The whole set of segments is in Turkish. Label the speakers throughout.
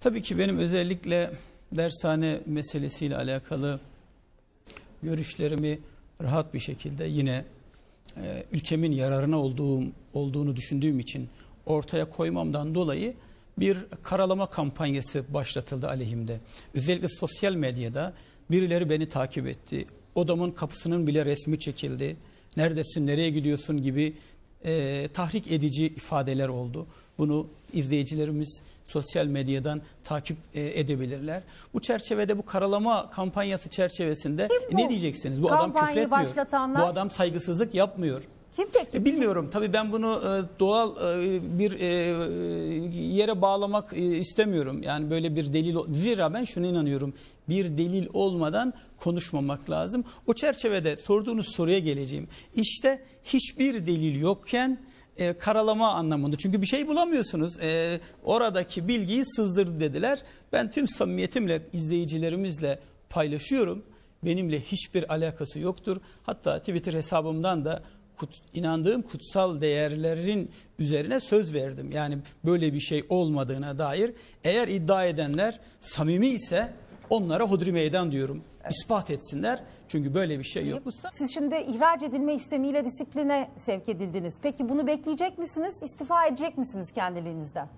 Speaker 1: Tabii ki benim özellikle dershane meselesiyle alakalı görüşlerimi rahat bir şekilde yine e, ülkemin yararına olduğum olduğunu düşündüğüm için ortaya koymamdan dolayı bir karalama kampanyası başlatıldı aleyhimde. Özellikle sosyal medyada birileri beni takip etti. Odamın kapısının bile resmi çekildi. Neredesin, nereye gidiyorsun gibi e, tahrik edici ifadeler oldu. Bunu izleyicilerimiz sosyal medyadan takip e, edebilirler. Bu çerçevede bu karalama kampanyası çerçevesinde e, ne diyeceksiniz? Bu adam küfretmiyor. Başlatanlar... Bu adam saygısızlık yapmıyor. Kim peki? E, bilmiyorum. Tabii ben bunu e, doğal e, bir yere bağlamak istemiyorum. Yani böyle bir delil. Zira ben şuna inanıyorum. Bir delil olmadan konuşmamak lazım. O çerçevede sorduğunuz soruya geleceğim. İşte hiçbir delil yokken e, karalama anlamında. Çünkü bir şey bulamıyorsunuz. E, oradaki bilgiyi sızdırdı dediler. Ben tüm samimiyetimle izleyicilerimizle paylaşıyorum. Benimle hiçbir alakası yoktur. Hatta Twitter hesabımdan da kut, inandığım kutsal değerlerin üzerine söz verdim. Yani böyle bir şey olmadığına dair eğer iddia edenler samimi ise onlara hodri meydan diyorum. Evet. İspat etsinler. Çünkü böyle bir şey yok.
Speaker 2: Siz şimdi ihraç edilme istemiyle disipline sevk edildiniz. Peki bunu bekleyecek misiniz? İstifa edecek misiniz kendiliğinizden?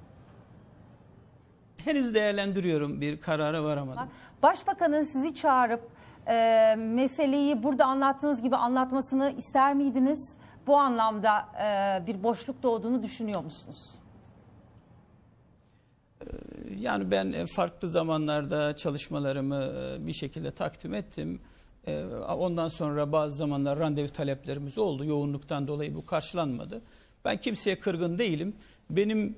Speaker 1: Henüz değerlendiriyorum bir karara varamadım. Başbakanın sizi çağırıp
Speaker 2: e, meseleyi burada anlattığınız gibi anlatmasını ister miydiniz? Bu anlamda e, bir boşluk doğduğunu düşünüyor musunuz?
Speaker 1: E, yani ben e, farklı zamanlarda çalışmalarımı e, bir şekilde takdim ettim. Ondan sonra bazı zamanlar randevu taleplerimiz oldu. Yoğunluktan dolayı bu karşılanmadı. Ben kimseye kırgın değilim. Benim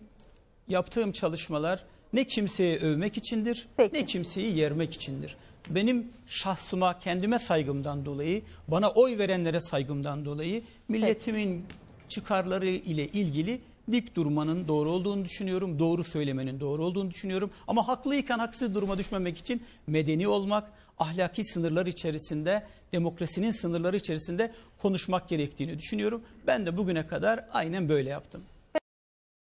Speaker 1: yaptığım çalışmalar ne kimseyi övmek içindir Peki. ne kimseyi yermek içindir. Benim şahsıma kendime saygımdan dolayı bana oy verenlere saygımdan dolayı milletimin Peki. çıkarları ile ilgili dik durmanın doğru olduğunu düşünüyorum. Doğru söylemenin doğru olduğunu düşünüyorum. Ama haklıyken haksız duruma düşmemek için medeni olmak, ahlaki sınırlar içerisinde, demokrasinin sınırları içerisinde konuşmak gerektiğini düşünüyorum. Ben de bugüne kadar aynen böyle yaptım.